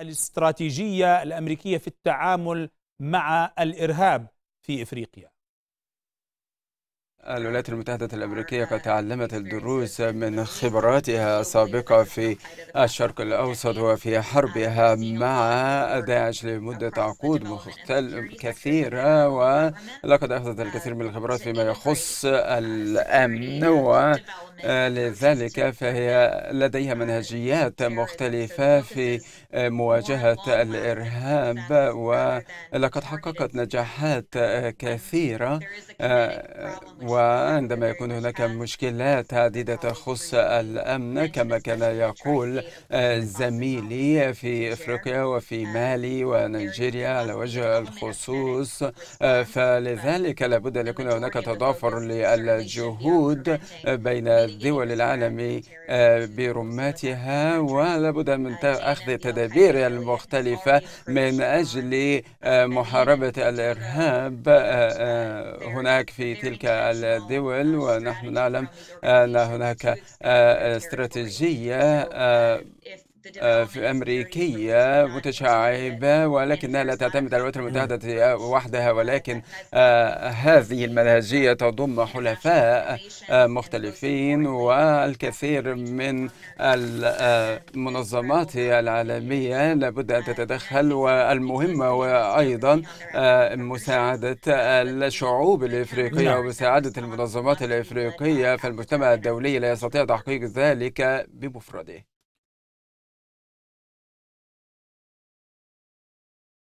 الاستراتيجيه الامريكيه في التعامل مع الارهاب في افريقيا الولايات المتحدة الأمريكية قد تعلمت الدروس من خبراتها السابقة في الشرق الأوسط وفي حربها مع داعش لمدة عقود كثيرة ولقد أخذت الكثير من الخبرات فيما يخص الأمن ولذلك فهي لديها منهجيات مختلفة في مواجهة الإرهاب ولقد حققت نجاحات كثيرة وعندما يكون هناك مشكلات عديدة تخص الأمن كما كان يقول آه، زميلي في إفريقيا وفي مالي ونيجيريا على وجه الخصوص آه، فلذلك لابد أن يكون هناك تضافر للجهود بين الدول العالم آه، برماتها ولابد من أخذ التدابير المختلفة من أجل محاربة الإرهاب هناك في تلك الدول ونحن نعلم أن هناك آه، استراتيجية آه، في أمريكية متشعبة ولكنها لا تعتمد على الولايات المتحدة وحدها ولكن آه، هذه المنهجية تضم حلفاء مختلفين والكثير من المنظمات العالمية لابد أن تتدخل والمهمة وأيضا آه، مساعدة الشعوب الإفريقية نعم. ومساعدة المنظمات الإفريقية فالمجتمع الدولي لا يستطيع تحقيق ذلك بمفرده